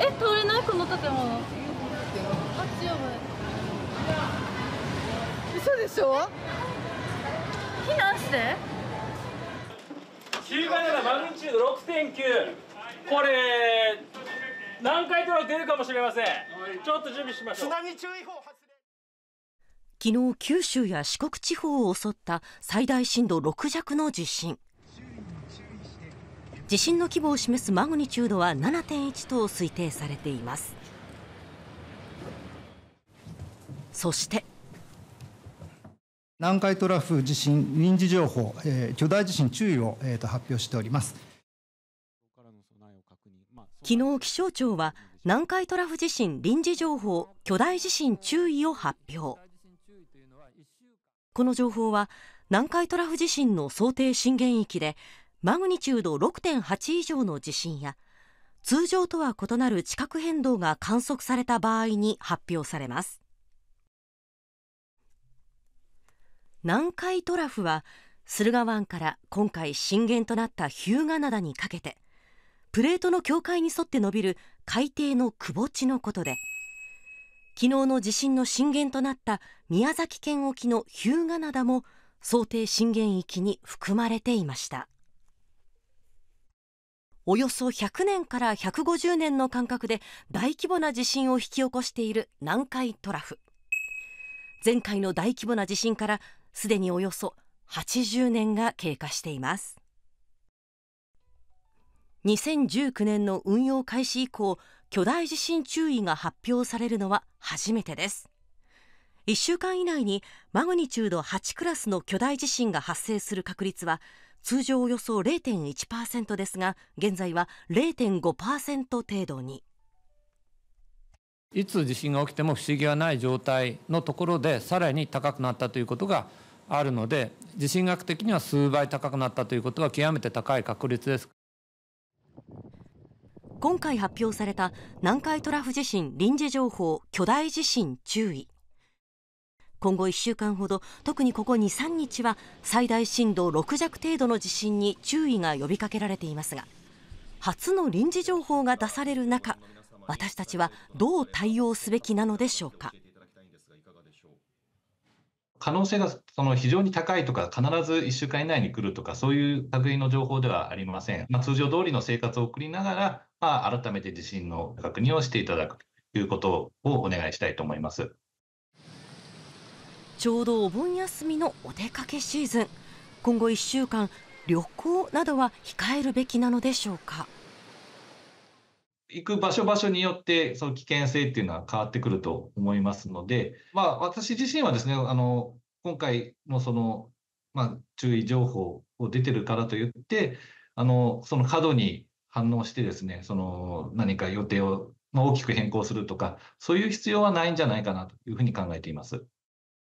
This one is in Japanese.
え通れないこの建物あっちやばい嘘でしょ避難して中華なマグニチュード6.9これ何回とラ出るかもしれませんちょっと準備しましょう津波注意報発昨日九州や四国地方を襲った最大震度6弱の地震地震の規模を示すマグニチュードは7.1と推定されていますそして南海トラフ地震臨時情報、えー、巨大地震注意を、えー、と発表しております昨日気象庁は南海トラフ地震臨時情報巨大地震注意を発表この情報は南海トラフ地震の想定震源域でマグニチュード6.8以上の地震や通常とは異なる地殻変動が観測された場合に発表されます南海トラフは駿河湾から今回震源となった日向灘にかけてプレートの境界に沿って伸びる海底の窪地のことで昨日の地震の震源となった宮崎県沖の日向灘も想定震源域に含まれていました。およそ100年から150年の間隔で大規模な地震を引き起こしている南海トラフ前回の大規模な地震からすでにおよそ80年が経過しています2019年の運用開始以降巨大地震注意が発表されるのは初めてです1週間以内にマグニチュード8クラスの巨大地震が発生する確率は通常およそ0.1%ですが現在は0.5%程度にいつ地震が起きても不思議はない状態のところでさらに高くなったということがあるので地震学的には数倍高くなったということは極めて高い確率です今回発表された南海トラフ地震臨時情報巨大地震注意今後1週間ほど特にここ23日は最大震度6弱程度の地震に注意が呼びかけられていますが初の臨時情報が出される中私たちはどう対応すべきなのでしょうか。可能性がその非常に高いとか、必ず1週間以内に来るとか、そういう類の情報ではありません。まあ、通常通りの生活を送りながら、まあ、改めて地震の確認をしていただくということをお願いしたいと思います。ちょうどお盆休みのお出かけシーズン今後1週間旅行などは控えるべきなのでしょうか行く場所場所によってその危険性っていうのは変わってくると思いますので、まあ、私自身はですねあの今回のその、まあ、注意情報を出てるからといってあのその過度に反応してですねその何か予定を大きく変更するとかそういう必要はないんじゃないかなというふうに考えています。